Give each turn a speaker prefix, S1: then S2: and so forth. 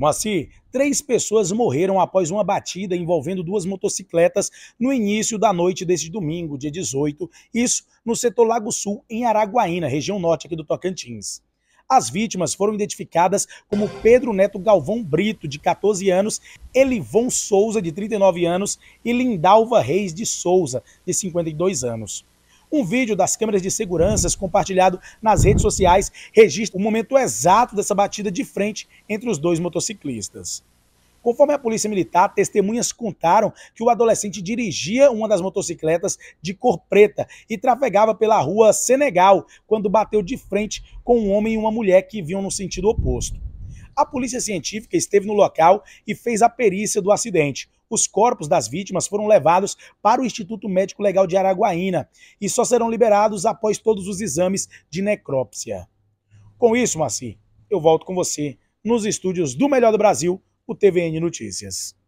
S1: Moacir, três pessoas morreram após uma batida envolvendo duas motocicletas no início da noite deste domingo, dia 18, isso no setor Lago Sul, em Araguaína, região norte aqui do Tocantins. As vítimas foram identificadas como Pedro Neto Galvão Brito, de 14 anos, Elivon Souza, de 39 anos, e Lindalva Reis de Souza, de 52 anos. Um vídeo das câmeras de segurança compartilhado nas redes sociais registra o momento exato dessa batida de frente entre os dois motociclistas. Conforme a Polícia Militar, testemunhas contaram que o adolescente dirigia uma das motocicletas de cor preta e trafegava pela rua Senegal quando bateu de frente com um homem e uma mulher que vinham no sentido oposto. A polícia científica esteve no local e fez a perícia do acidente os corpos das vítimas foram levados para o Instituto Médico Legal de Araguaína e só serão liberados após todos os exames de necrópsia. Com isso, Maci, eu volto com você nos estúdios do Melhor do Brasil, o TVN Notícias.